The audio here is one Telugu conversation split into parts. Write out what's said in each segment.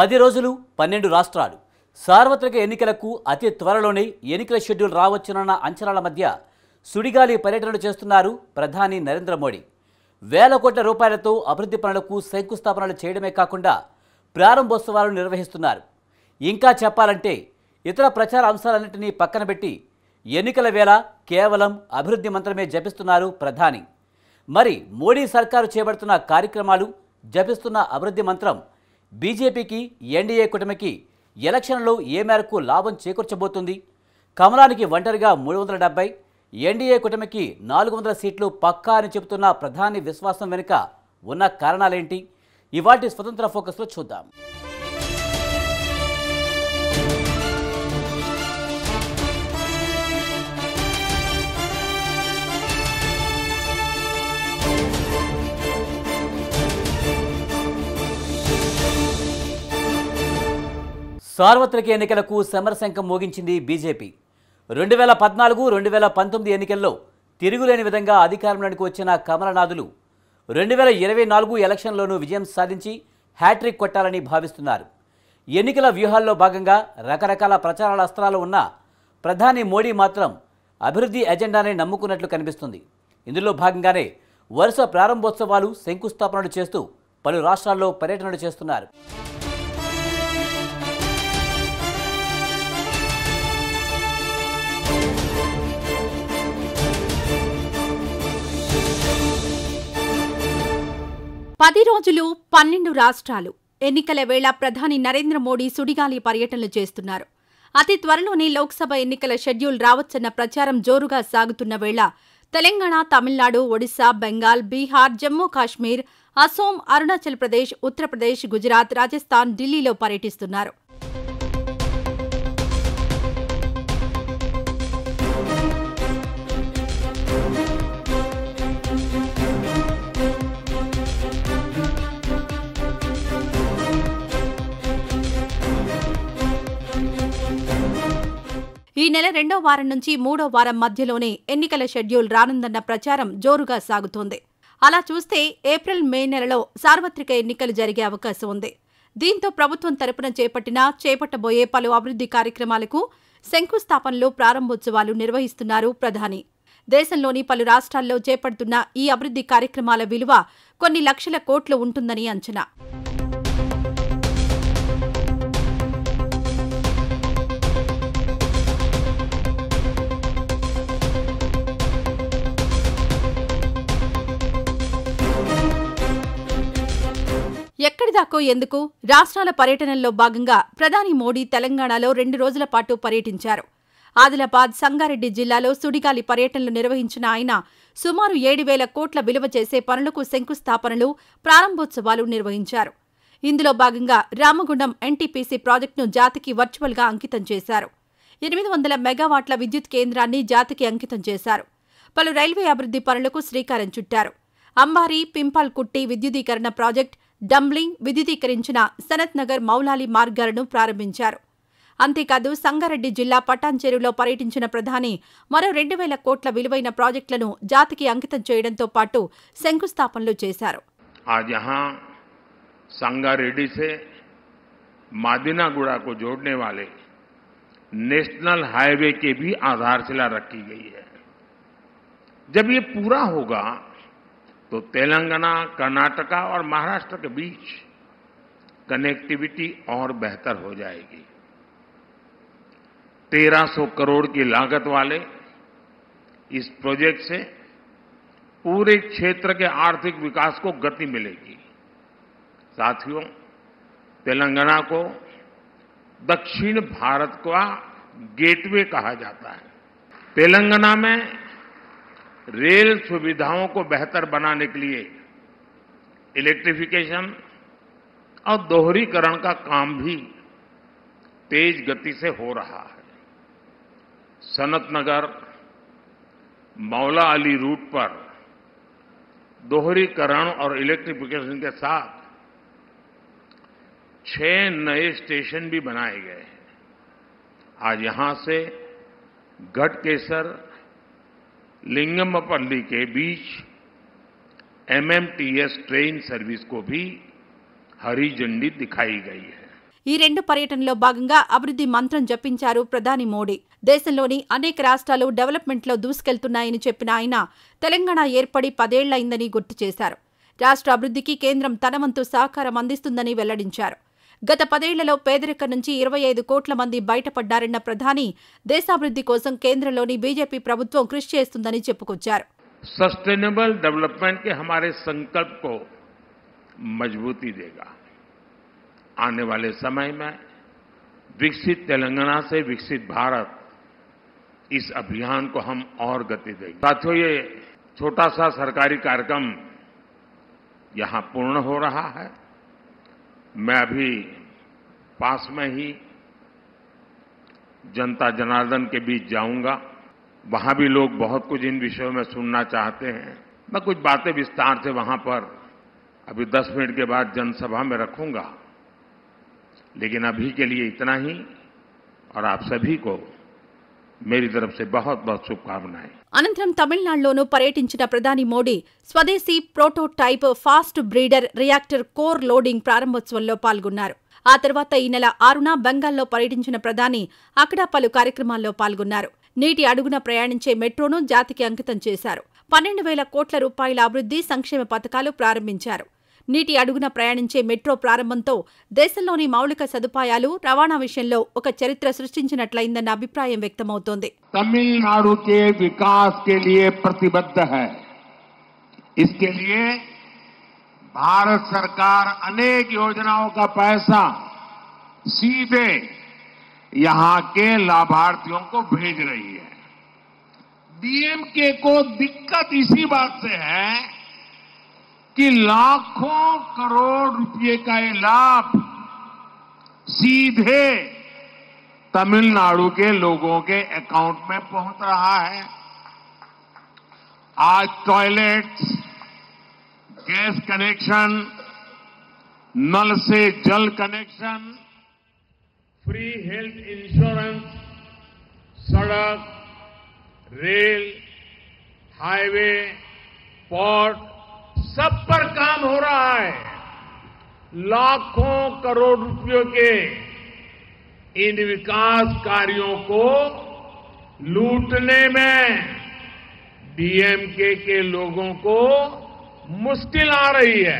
పది రోజులు పన్నెండు రాష్ట్రాలు సార్వత్రిక ఎన్నికలకు అతి త్వరలోనే ఎన్నికల షెడ్యూల్ రావచ్చునన్న అంచనాల మధ్య సుడిగాలి పర్యటనలు చేస్తున్నారు ప్రధాని నరేంద్ర మోడీ వేల కోట్ల రూపాయలతో అభివృద్ధి పనులకు శంకుస్థాపనలు చేయడమే కాకుండా ప్రారంభోత్సవాలు నిర్వహిస్తున్నారు ఇంకా చెప్పాలంటే ఇతర ప్రచార అంశాలన్నింటినీ పక్కన పెట్టి ఎన్నికల వేళ కేవలం అభివృద్ధి మంత్రమే జపిస్తున్నారు ప్రధాని మరి మోడీ సర్కారు చేపడుతున్న కార్యక్రమాలు జపిస్తున్న అభివృద్ధి మంత్రం బీజేపీకి ఎన్డీఏ కూటమికి ఎలక్షన్లో ఏ మేరకు లాభం చేకూర్చబోతుంది కమలానికి ఒంటరిగా మూడు వందల డెబ్బై ఎన్డీఏ కూటమికి నాలుగు వందల సీట్లు పక్కా అని చెబుతున్న ప్రధాని విశ్వాసం వెనుక ఉన్న కారణాలేంటి ఇవాటి స్వతంత్ర ఫోకస్లో చూద్దాం సార్వత్రిక ఎన్నికలకు సమరశంఖం మోగించింది బీజేపీ రెండు వేల పద్నాలుగు రెండు వేల పంతొమ్మిది ఎన్నికల్లో తిరుగులేని విధంగా అధికారంలోనికి వచ్చిన కమలనాథులు రెండు వేల ఇరవై నాలుగు ఎలక్షన్లోనూ విజయం సాధించి హ్యాట్రిక్ కొట్టాలని భావిస్తున్నారు ఎన్నికల వ్యూహాల్లో భాగంగా రకరకాల ప్రచారాల అస్త్రాలు ఉన్న ప్రధాని మోడీ మాత్రం అభివృద్ధి ఎజెండానే నమ్ముకున్నట్లు కనిపిస్తుంది ఇందులో భాగంగానే వరుస ప్రారంభోత్సవాలు శంకుస్థాపనలు చేస్తూ పలు రాష్ట్రాల్లో పర్యటనలు చేస్తున్నారు పది రోజులు పన్నెండు రాష్ట్రాలు ఎన్నికల వేళ ప్రధాని నరేంద్ర మోడీ సుడిగాలి పర్యటనలు చేస్తున్నారు అతి త్వరలోనే లోక్సభ ఎన్నికల షెడ్యూల్ రావచ్చన్న ప్రచారం జోరుగా సాగుతున్న వేళ తెలంగాణ తమిళనాడు ఒడిశా బెంగాల్ బీహార్ జమ్మూ కాశ్మీర్ అసోం అరుణాచల్ ప్రదేశ్ ఉత్తరప్రదేశ్ గుజరాత్ రాజస్థాన్ ఢిల్లీలో పర్యటిస్తున్నారు ఈ నెల రెండో వారం నుంచి మూడో వారం మధ్యలోనే ఎన్నికల షెడ్యూల్ రానుందన్న ప్రచారం జోరుగా సాగుతోంది అలా చూస్తే ఏప్రిల్ మే నెలలో సార్వత్రిక ఎన్నికలు జరిగే అవకాశం ఉంది దీంతో ప్రభుత్వం తరపున చేపట్టిన చేపట్టబోయే పలు అభివృద్ధి కార్యక్రమాలకు శంకుస్థాపనలు ప్రారంభోత్సవాలు నిర్వహిస్తున్నారు ప్రధాని దేశంలోని పలు రాష్ట్రాల్లో చేపడుతున్న ఈ అభివృద్ధి కార్యక్రమాల విలువ కొన్ని లక్షల కోట్లు ఉంటుందని అంచనా జిల్లాకో ఎందుకు రాష్ట్రాల పర్యటనల్లో భాగంగా ప్రధాని మోడీ తెలంగాణలో రెండు రోజుల పాటు పర్యటించారు ఆదిలాబాద్ సంగారెడ్డి జిల్లాలో సుడిగాలి పర్యటనలు నిర్వహించిన ఆయన సుమారు ఏడు వేల కోట్ల విలువ చేసే పనులకు శంకుస్థాపనలు ప్రారంభోత్సవాలు నిర్వహించారు ఇందులో భాగంగా రామగుండం ఎన్టీపీసీ ప్రాజెక్టును జాతికి వర్చువల్గా అంకితం చేశారు ఎనిమిది వందల మెగావాట్ల విద్యుత్ కేంద్రాన్ని జాతికి అంకితం చేశారు పలు రైల్వే అభివృద్ధి పనులకు శ్రీకారం చుట్టారు అంబారి పింపాల్కుట్టి కుట్టి విద్యుదీకరణ ప్రాజెక్టు డంబ్లింగ్ విద్యుదీకరించిన సనత్ నగర్ మౌలాలి మార్గాలను ప్రారంభించారు అంతేకాదు సంగారెడ్డి జిల్లా పటాన్చేరులో పర్యటించిన ప్రధాని మరో రెండు వేల కోట్ల విలువైన ప్రాజెక్టులను జాతికి అంకితం చేయడంతో పాటు శంకుస్థాపనలు చేశారు సంगारेड्डी से मादिनागुड़ा को जोड़ने वाले नेशनल పూరా హోగా तो तेलंगाना कर्नाटका और महाराष्ट्र के बीच कनेक्टिविटी और बेहतर हो जाएगी 1300 करोड़ की लागत वाले इस प्रोजेक्ट से पूरे क्षेत्र के आर्थिक विकास को गति मिलेगी साथियों तेलंगाना को दक्षिण भारत का गेटवे कहा जाता है तेलंगाना में रेल सुविधाओं को बेहतर बनाने के लिए इलेक्ट्रिफिकेशन और दोहरीकरण का काम भी तेज गति से हो रहा है सनत नगर मौला अली रूट पर दोहरीकरण और इलेक्ट्रिफिकेशन के साथ छह नए स्टेशन भी बनाए गए हैं आज यहां से घटकेसर लिंगमपल्ली के बीच एमएमटीएस ट्रेन सर्विस को भी हरी झंडी दिखाई गई है ఈ రెండు పర్యటనలో భాగంగా అభివృద్ధి మంత్రం జపించారు ప్రధాని మోడీ దేశంలోని అనేక రాష్ట్రాలు డెవలప్మెంట్లో దూసుకెళ్తున్నాయని చెప్పిన ఆయన తెలంగాణ ఏర్పడి పదేళ్లైందని గుర్తు చేశారు రాష్ట్ర అభివృద్ధికి కేంద్రం తనవంతు సహకారం అందిస్తుందని వెల్లడించారు गत पदे पेदरक नीचे मंदिर बैठ पड़ार प्रधान देशाभिवृद्धि कोसम के बीजेपी प्रभुत्व कृषि सस्टेनेबल डेवलपमेंट के हमारे संकल्प को मजबूती देगा आने वाले समय में विकसित तेलंगाना से विकसित भारत इस अभियान को हम और गति देंगे साथियों ये छोटा सा सरकारी कार्यक्रम यहां पूर्ण हो रहा है मैं अभी पास में ही जनता जनार्दन के बीच जाऊंगा वहां भी लोग बहुत कुछ इन विषयों में सुनना चाहते हैं मैं कुछ बातें विस्तार से वहां पर अभी 10 मिनट के बाद जनसभा में रखूंगा लेकिन अभी के लिए इतना ही और आप सभी को అనంతరం తమిళనాడులోనూ పర్యటించిన ప్రధాని మోడీ స్వదేశీ prototype fast breeder reactor core loading ప్రారంభోత్సవంలో పాల్గొన్నారు ఆ తర్వాత ఈ నెల ఆరున బెంగాల్లో పర్యటించిన ప్రధాని అక్కడ పలు కార్యక్రమాల్లో పాల్గొన్నారు నీటి అడుగున ప్రయాణించే మెట్రోను జాతికి అంకితం చేశారు పన్నెండు వేల కోట్ల రూపాయల అభివృద్ధి సంక్షేమ పథకాలు ప్రారంభించారు నీటి అడుగున ప్రయాణించే మెట్రో ప్రారంభంతో దేశంలోని మౌలిక సదుపాయాలు రవాణా విషయంలో ఒక చరిత్ర సృష్టించినట్లయిందన్న అభిప్రాయం వ్యక్తమవుతోంది తమిళనాడు వికాస్ ప్రతిబద్ధ హై इसके लिए भारत सरकार अनेक योजनाओं का पैसा सीधे यहां के लाभार्थियों को भेज रही है डीएमके को दिक्कत इसी बात से है कि लाखों करोड़ रुपए का ये लाभ सीधे तमिलनाडु के लोगों के अकाउंट में पहुंच रहा है आज टॉयलेट गैस कनेक्शन नल से जल कनेक्शन फ्री हेल्थ इंश्योरेंस सड़क रेल हाईवे पोर्ट सब पर काम हो रहा है लाखों करोड़ रुपयों के इन विकास कार्यों को लूटने में डीएमके के लोगों को मुश्किल आ रही है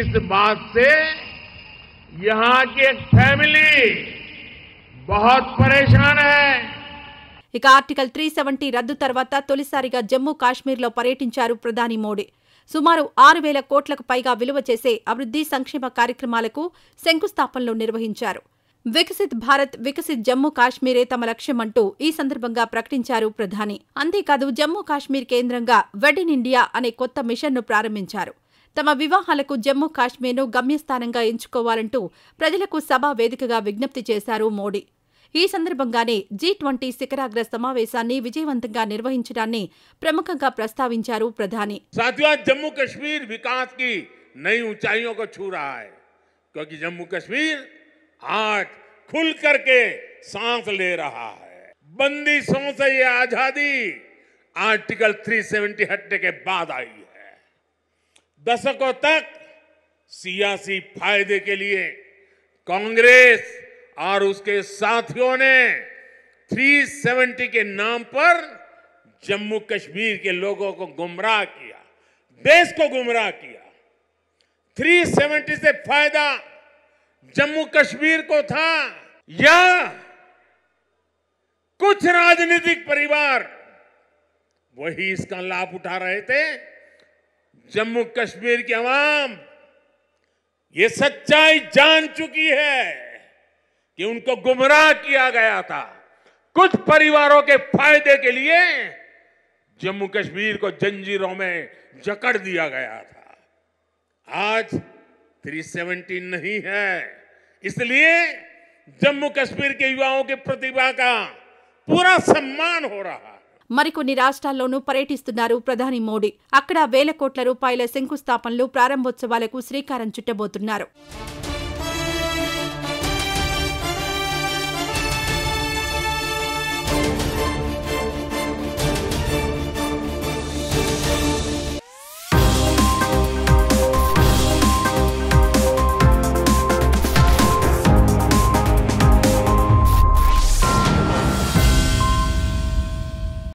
इस बात से यहां की एक फैमिली बहुत परेशान है ఇక ఆర్టికల్ త్రీ సెవెంటీ రద్దు తర్వాత తొలిసారిగా జమ్మూ కాశ్మీర్లో పర్యటించారు ప్రధాని మోడీ సుమారు ఆరు వేల కోట్లకు పైగా విలువ చేసే అభివృద్ధి సంక్షేమ కార్యక్రమాలకు శంకుస్థాపనలు నిర్వహించారు వికసిత్ భారత్ వికసిత్ జమ్మూ కాశ్మీరే తమ లక్ష్యమంటూ ఈ సందర్భంగా ప్రకటించారు ప్రధాని అంతేకాదు జమ్మూ కాశ్మీర్ కేంద్రంగా వెడ్ ఇన్ ఇండియా అనే కొత్త మిషన్ను ప్రారంభించారు తమ వివాహాలకు జమ్మూ కాశ్మీర్ను గమ్యస్థానంగా ఎంచుకోవాలంటూ ప్రజలకు సభా వేదికగా విజ్ఞప్తి చేశారు మోడీ ఈ సందర్భంగానే జీ ట్వంటీ శిఖరాగ్ర సమావేశాన్ని విజయవంతంగా నిర్వహించడాన్ని ప్రముఖంగా ప్రస్తావించారు ప్రధాని జమ్మూ కశ్మీర్ వికాస్ కి నై ऊंचाइयों को छू रहा है क्योंकि जम्मू कश्मीर आज खुल करके सांस ले रहा है बंदिशों से ये आजादी आर्टिकल 370 हटने के बाद आई है दशकों तक सियासी फायदे के लिए कांग्रेस और उसके साथियों ने 370 के नाम पर जम्मू कश्मीर के लोगों को गुमराह किया देश को गुमराह किया 370 से फायदा जम्मू कश्मीर को था या कुछ राजनीतिक परिवार वही इसका लाभ उठा रहे थे जम्मू कश्मीर की आवाम ये सच्चाई जान चुकी है कि उनको गुमराह किया गया था कुछ परिवारों के फायदे के लिए जम्मू कश्मीर को जंजीरों में जकड़ दिया गया था आज 370 नहीं है इसलिए जम्मू कश्मीर के युवाओं की प्रतिभा का पूरा सम्मान हो रहा है మరికొన్ని రాష్ట్రాల్లోనూ పర్యటిస్తున్నారు ప్రధాని మోడీ అక్కడ వేల కోట్ల రూపాయల శంకుస్థాపనలు ప్రారంభోత్సవాలకు శ్రీకారం చుట్టబోతున్నారు